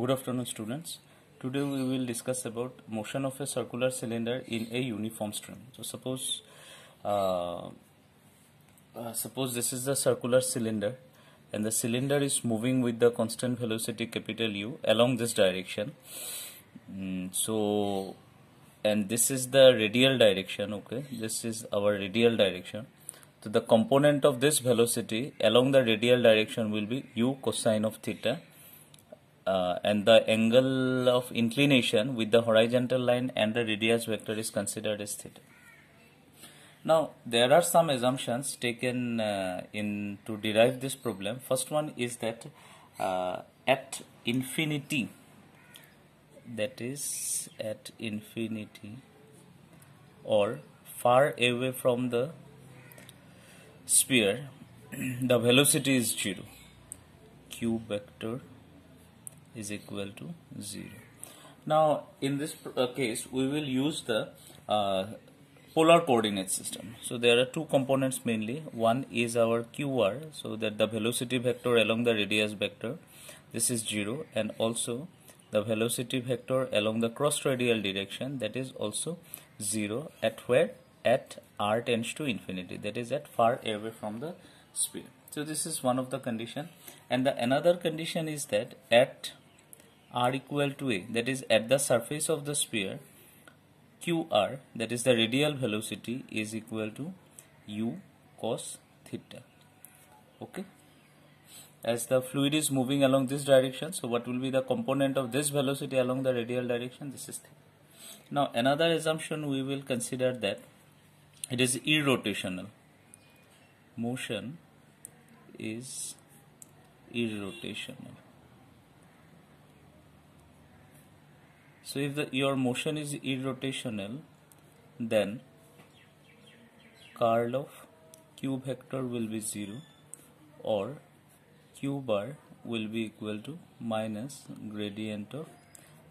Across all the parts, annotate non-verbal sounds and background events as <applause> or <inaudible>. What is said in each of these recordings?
Good afternoon students. Today we will discuss about motion of a circular cylinder in a uniform stream. So suppose uh, uh, suppose this is the circular cylinder and the cylinder is moving with the constant velocity capital U along this direction. Mm, so and this is the radial direction okay this is our radial direction so the component of this velocity along the radial direction will be u cosine of theta uh, and the angle of inclination with the horizontal line and the radius vector is considered as theta. Now there are some assumptions taken uh, in to derive this problem. First one is that uh, at infinity that is at infinity or far away from the sphere <clears throat> the velocity is 0 q vector is equal to 0. Now in this uh, case we will use the uh, polar coordinate system. So there are two components mainly. One is our QR so that the velocity vector along the radius vector this is 0 and also the velocity vector along the cross radial direction that is also 0 at where at r tends to infinity that is at far away from the speed so this is one of the condition and the another condition is that at r equal to a that is at the surface of the sphere qr that is the radial velocity is equal to u cos theta okay as the fluid is moving along this direction so what will be the component of this velocity along the radial direction this is theta now another assumption we will consider that it is irrotational motion is irrotational. So if the, your motion is irrotational, then curl of q vector will be 0 or q bar will be equal to minus gradient of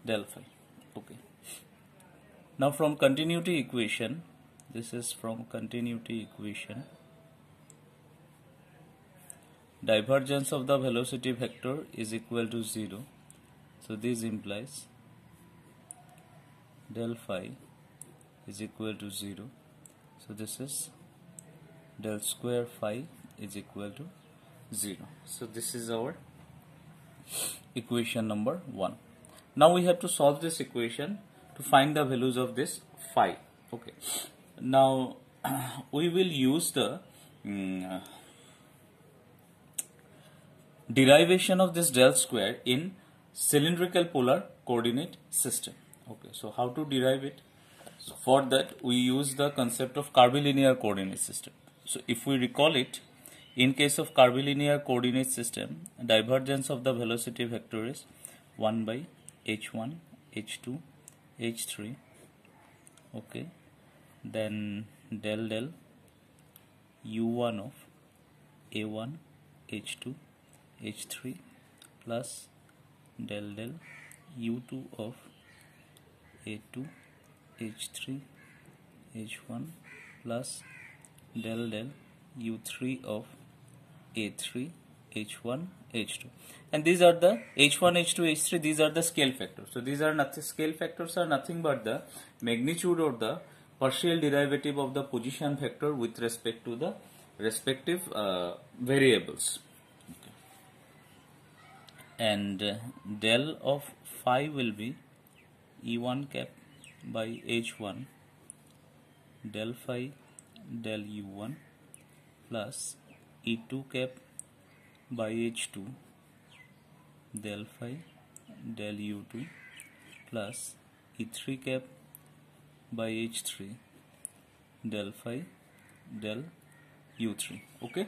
del phi. Okay. Now from continuity equation, this is from continuity equation divergence of the velocity vector is equal to 0 so this implies del phi is equal to 0 so this is del square phi is equal to 0 so this is our equation number 1 now we have to solve this equation to find the values of this phi okay now <clears throat> we will use the um, derivation of this del square in cylindrical polar coordinate system. Okay, so how to derive it? So for that we use the concept of curvilinear coordinate system. So if we recall it, in case of curvilinear coordinate system, divergence of the velocity vector is 1 by h1, h2, h3, okay, then del del u1 of a1, h2, h3 plus del del u2 of a2 h3 h1 plus del del u3 of a3 h1 h2 and these are the h1 h2 h3 these are the scale factors so these are nothing scale factors are nothing but the magnitude or the partial derivative of the position vector with respect to the respective uh, variables and del of phi will be e1 cap by h1 del phi del u1 plus e2 cap by h2 del phi del u2 plus e3 cap by h3 del phi del u3 okay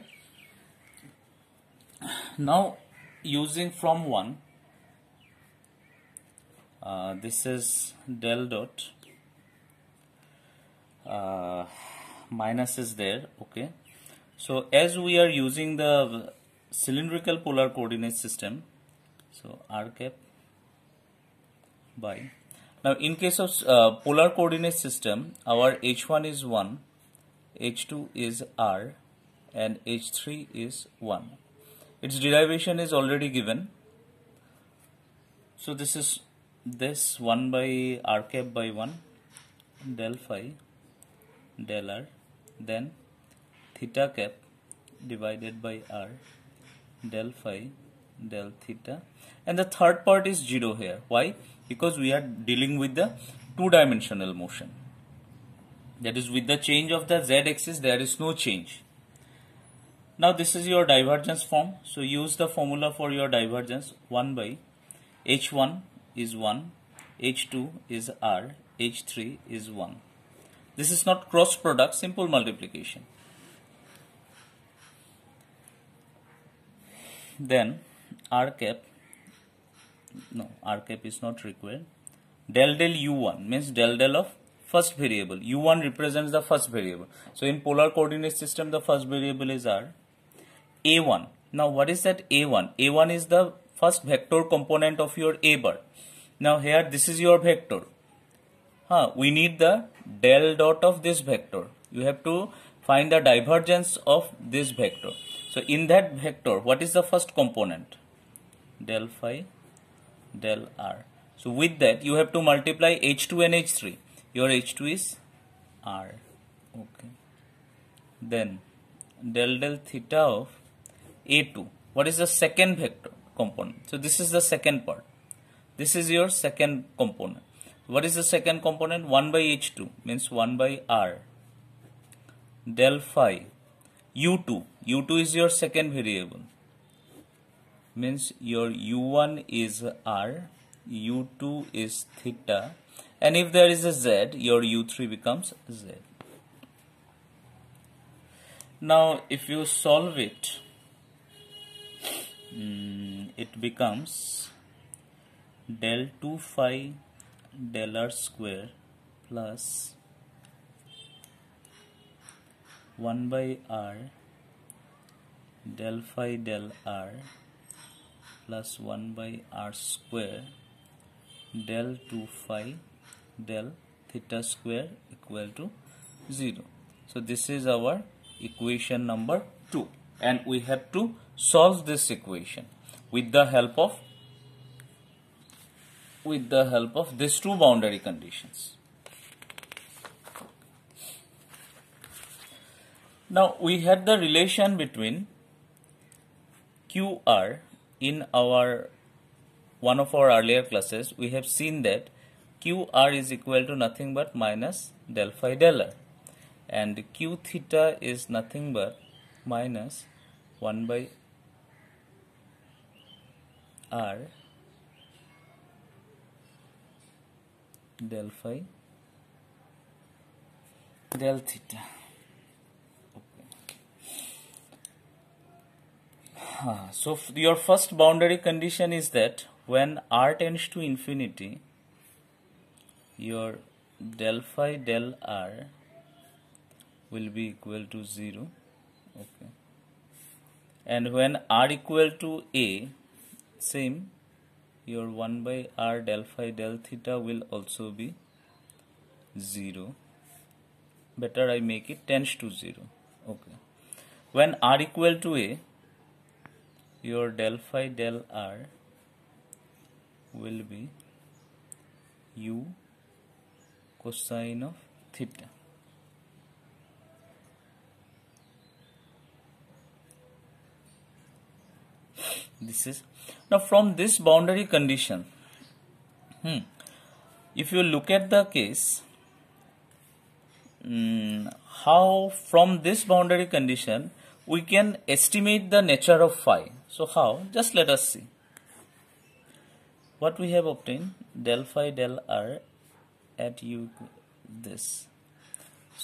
now using from 1 uh, this is del dot uh, minus is there okay so as we are using the cylindrical polar coordinate system so r cap by now in case of uh, polar coordinate system our h1 is 1 h2 is r and h3 is 1 its derivation is already given so this is this 1 by r cap by 1 del phi del r then theta cap divided by r del phi del theta and the third part is 0 here why because we are dealing with the two dimensional motion that is with the change of the z axis there is no change now this is your divergence form. So use the formula for your divergence 1 by h1 is 1, h2 is r, h3 is 1. This is not cross product, simple multiplication. Then r cap, no r cap is not required. Del del u1 means del del of first variable. u1 represents the first variable. So in polar coordinate system the first variable is r a1 now what is that a1 a1 is the first vector component of your a bar now here this is your vector huh, we need the del dot of this vector you have to find the divergence of this vector so in that vector what is the first component del phi del r so with that you have to multiply h2 and h3 your h2 is r okay then del del theta of a2 what is the second vector component so this is the second part this is your second component what is the second component 1 by h2 means 1 by r del phi u2 u2 is your second variable means your u1 is r u2 is theta and if there is a z your u3 becomes z now if you solve it Mm, it becomes del 2 phi del r square plus 1 by r del phi del r plus 1 by r square del 2 phi del theta square equal to 0. So this is our equation number 2 and we have to solves this equation with the help of with the help of these two boundary conditions. Now we had the relation between QR in our one of our earlier classes we have seen that QR is equal to nothing but minus del phi del r and Q theta is nothing but minus 1 by are del phi del theta okay. Ah, so your first boundary condition is that when r tends to infinity your del phi del r will be equal to 0 okay and when r equal to a same your 1 by r del phi del theta will also be 0 better I make it tends to 0 okay when r equal to a your del phi del r will be u cosine of theta this is now from this boundary condition hmm, if you look at the case hmm, how from this boundary condition we can estimate the nature of phi so how just let us see what we have obtained del phi del r at u this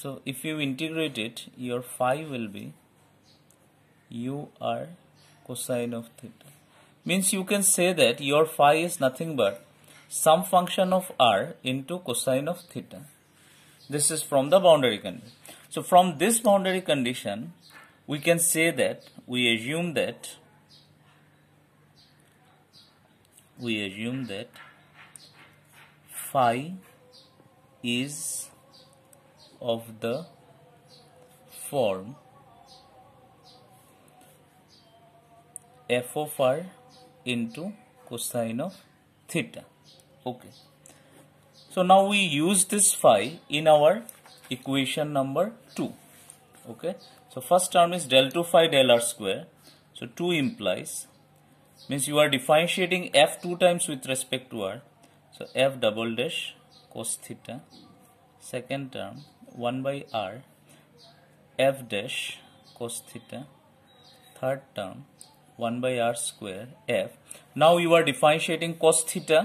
so if you integrate it your phi will be u r cosine of theta means you can say that your phi is nothing but some function of r into cosine of theta this is from the boundary condition so from this boundary condition we can say that we assume that we assume that phi is of the form f of r into cosine of theta okay so now we use this phi in our equation number 2 okay so first term is del 2 phi del r square so 2 implies means you are differentiating f two times with respect to r so f double dash cos theta second term 1 by r f dash cos theta third term 1 by r square f. Now you are differentiating cos theta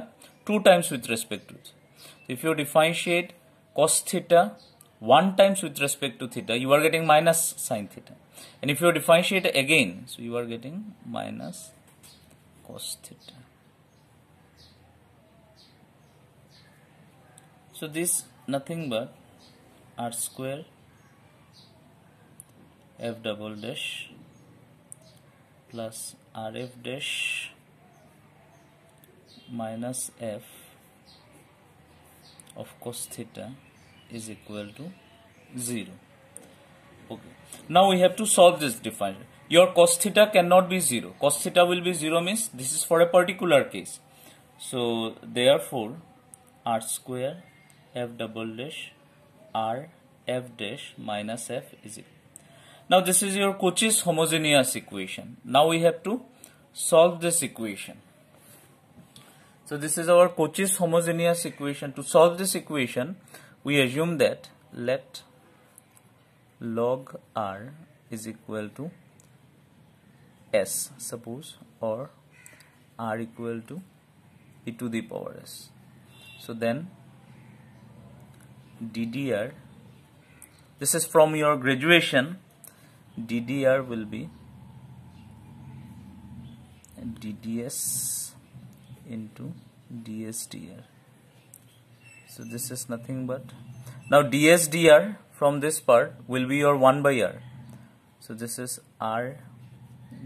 two times with respect to theta. If you differentiate cos theta one times with respect to theta, you are getting minus sine theta. And if you differentiate again, so you are getting minus cos theta. So this nothing but r square f double dash plus আর F dash minus F of cos theta is equal to 0. Okay. Now we have to solve this differential. Your cos theta cannot be 0. Cos theta will be 0 means this is for a particular case. So therefore r square f double dash r f dash minus f is equal Now this is your Cauchy's homogeneous equation. Now we have to solve this equation. So this is our Cauchy's homogeneous equation. To solve this equation, we assume that let log r is equal to s suppose or r equal to e to the power s. So then ddr this is from your graduation DDR will be DDS into DSDR so this is nothing but now DSDR from this part will be your 1 by R so this is R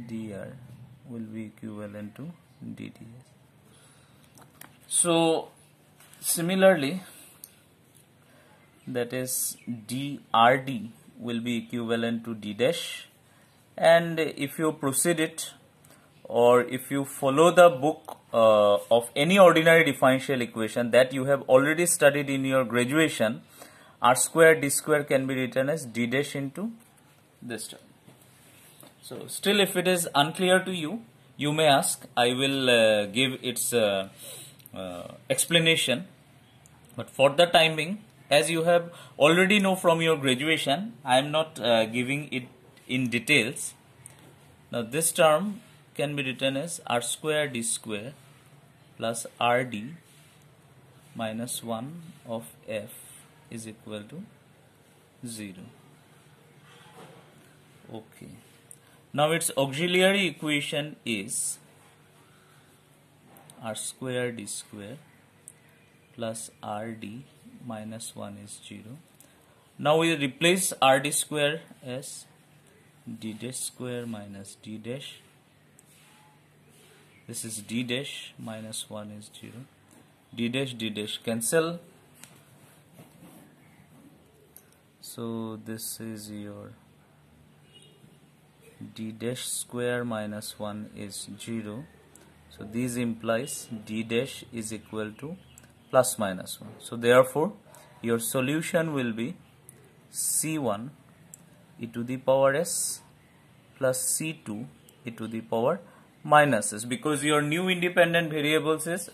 dr will be equivalent to dds so similarly that is drd will be equivalent to d dash and if you proceed it or if you follow the book uh, of any ordinary differential equation that you have already studied in your graduation r square d square can be written as d dash into this term so still if it is unclear to you you may ask i will uh, give its uh, uh explanation but for the time being as you have already know from your graduation I am not uh, giving it in details now this term can be written as r square d square plus rd minus 1 of f is equal to 0 okay now its auxiliary equation is r square d square plus rd minus 1 is 0 now we replace rd square as d dash square minus d dash this is d dash minus 1 is 0 d dash d dash cancel so this is your d dash square minus 1 is 0 so this implies d dash is equal to plus minus 1. So therefore your solution will be C1 e to the power s plus C2 e to the power minus s because your new independent variables is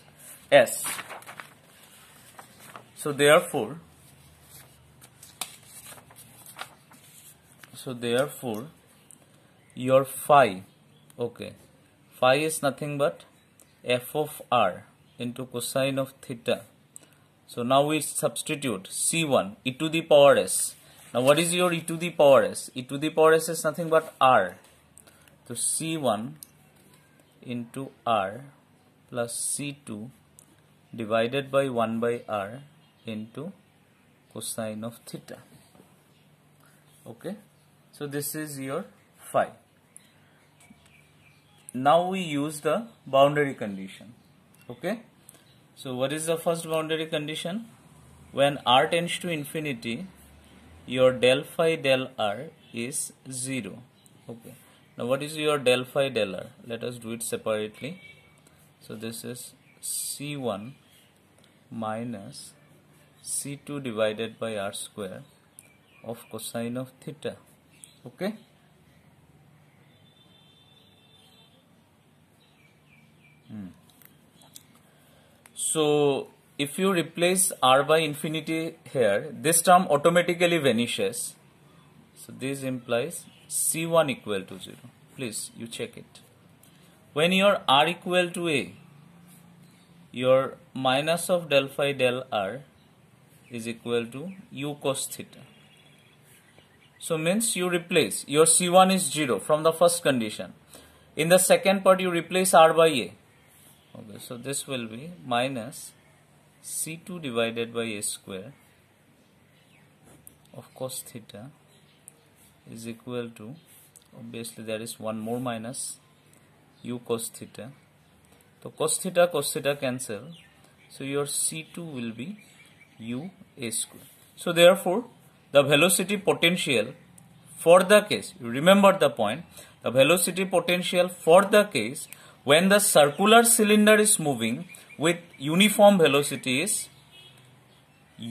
s. So therefore so therefore your phi okay phi is nothing but f of r into cosine of theta. So now we substitute C1 e to the power s. Now what is your e to the power s? e to the power s is nothing but r. So C1 into r plus C2 divided by 1 by r into cosine of theta. Okay. So this is your phi. Now we use the boundary condition okay so what is the first boundary condition when r tends to infinity your del phi del r is 0 okay now what is your del phi del r let us do it separately so this is c1 minus c2 divided by r square of cosine of theta okay So if you replace r by infinity here, this term automatically vanishes. So this implies c1 equal to 0. Please, you check it. When your r equal to a, your minus of del phi del r is equal to u cos theta. So means you replace, your c1 is 0 from the first condition. In the second part, you replace r by a okay so this will be minus c2 divided by a square of cos theta is equal to obviously there is one more minus u cos theta so cos theta cos theta cancel so your c2 will be u a square so therefore the velocity potential for the case remember the point the velocity potential for the case when the circular cylinder is moving with uniform velocity is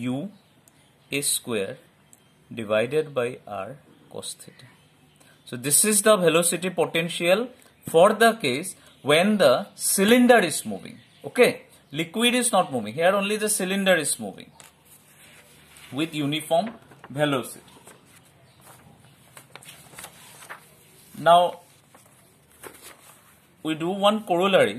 u a square divided by r cos theta. So this is the velocity potential for the case when the cylinder is moving. Okay, liquid is not moving. Here only the cylinder is moving with uniform velocity. Now we do one corollary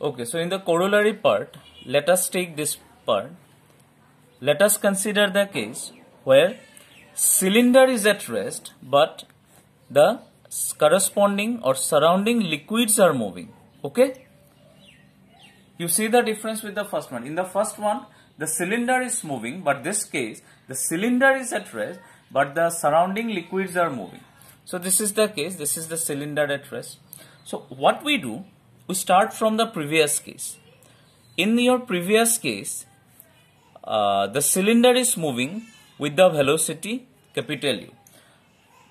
okay so in the corollary part let us take this part let us consider the case where cylinder is at rest but the corresponding or surrounding liquids are moving okay you see the difference with the first one. In the first one, the cylinder is moving, but this case, the cylinder is at rest, but the surrounding liquids are moving. So this is the case, this is the cylinder at rest. So what we do, we start from the previous case. In your previous case, uh, the cylinder is moving with the velocity capital U.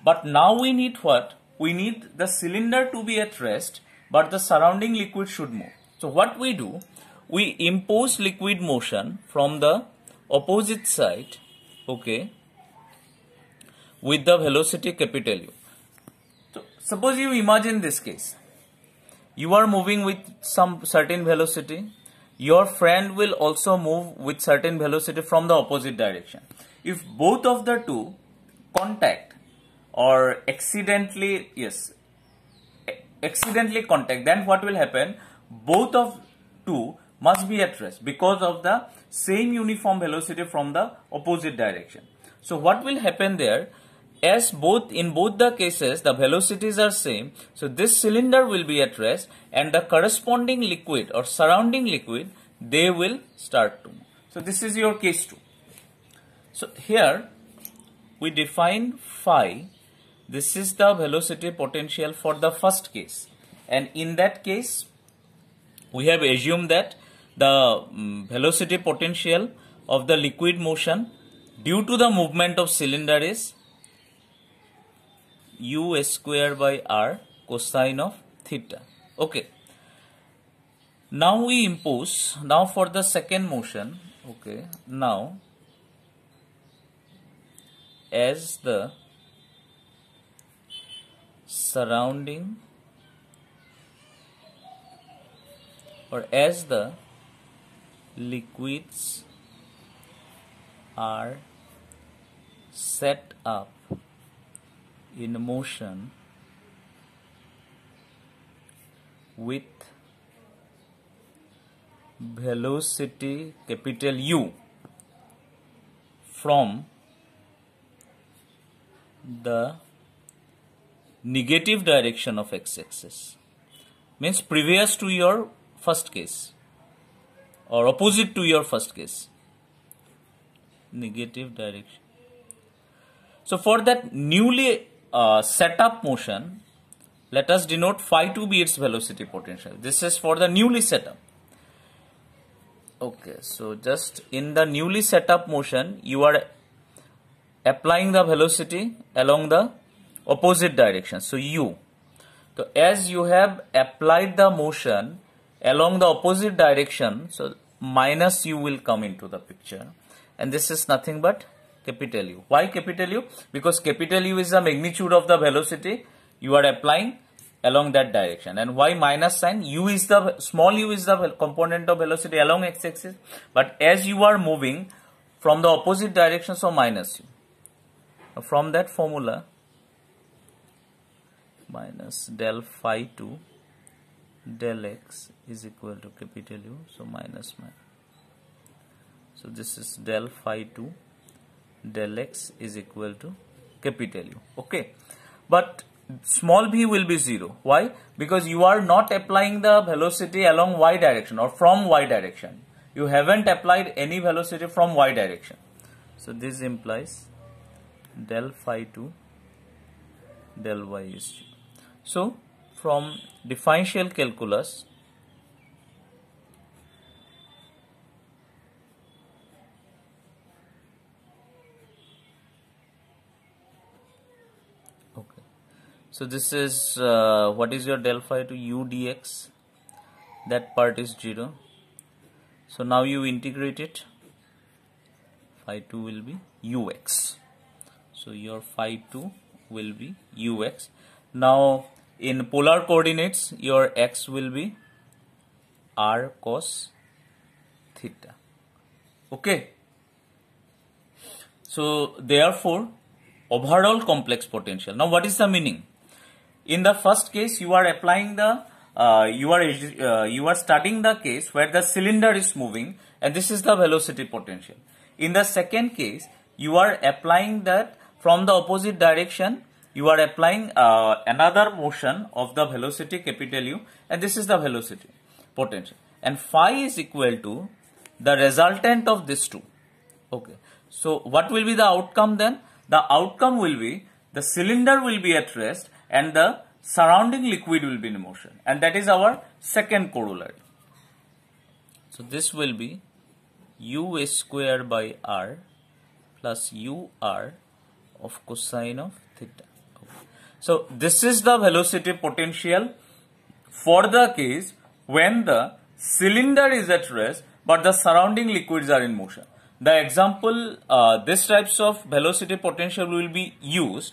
But now we need what? We need the cylinder to be at rest, but the surrounding liquid should move. So what we do, we impose liquid motion from the opposite side, okay, with the velocity capital U. So suppose you imagine this case. You are moving with some certain velocity. Your friend will also move with certain velocity from the opposite direction. If both of the two contact or accidentally, yes, accidentally contact, then what will happen? both of two must be at rest because of the same uniform velocity from the opposite direction. So what will happen there? As both in both the cases the velocities are same, so this cylinder will be at rest and the corresponding liquid or surrounding liquid they will start to move. So this is your case 2. So here we define phi. This is the velocity potential for the first case and in that case we have assumed that the mm, velocity potential of the liquid motion due to the movement of cylinder is u square by r cosine of theta. Okay. Now we impose, now for the second motion, okay, now as the surrounding or as the liquids are set up in motion with velocity capital U from the negative direction of x axis means previous to your first case or opposite to your first case negative direction so for that newly uh, set up motion let us denote phi two be its velocity potential this is for the newly set up okay so just in the newly set up motion you are applying the velocity along the opposite direction so u so as you have applied the motion along the opposite direction so minus u will come into the picture and this is nothing but capital U. Why capital U? Because capital U is the magnitude of the velocity you are applying along that direction and why minus sign u is the small u is the component of velocity along x axis but as you are moving from the opposite direction so minus u from that formula minus del phi to del x is equal to capital U so minus minus so this is del phi 2 del x is equal to capital U okay but small b will be 0 why because you are not applying the velocity along y direction or from y direction you haven't applied any velocity from y direction so this implies del phi 2 del y is 0 so from differential calculus so this is uh, what is your del phi to u dx that part is 0 so now you integrate it phi 2 will be ux so your phi 2 will be ux now in polar coordinates your x will be r cos theta okay so therefore overall complex potential now what is the meaning in the first case, you are applying the uh, you are uh, you are studying the case where the cylinder is moving and this is the velocity potential in the second case you are applying that from the opposite direction you are applying uh, another motion of the velocity capital u and this is the velocity potential and phi is equal to the resultant of these two okay so what will be the outcome then the outcome will be the cylinder will be at rest and the surrounding liquid will be in motion and that is our second corollary. So this will be u square by r plus u r of cosine of theta. So this is the velocity potential for the case when the cylinder is at rest but the surrounding liquids are in motion. The example, uh, this types of velocity potential will be used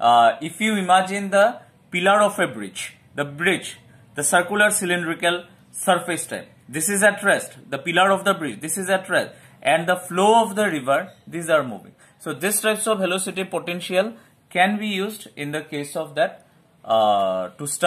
uh, if you imagine the pillar of a bridge, the bridge, the circular cylindrical surface type. This is at rest, the pillar of the bridge, this is at rest and the flow of the river, these are moving. So this types of velocity potential can be used in the case of that uh, to start